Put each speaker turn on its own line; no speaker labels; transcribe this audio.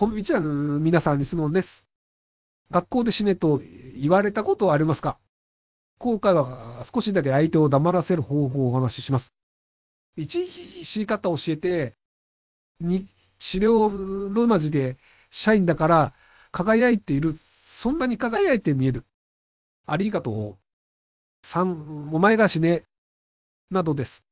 こんにちは、皆さんに質問です。学校で死ねと言われたことはありますか今回は少しだけ相手を黙らせる方法をお話しします。一、死に方を教えて、二、資料ローマ字で社員だから輝いている。そんなに輝いて見える。ありがとう。三、お前が死ね。などです。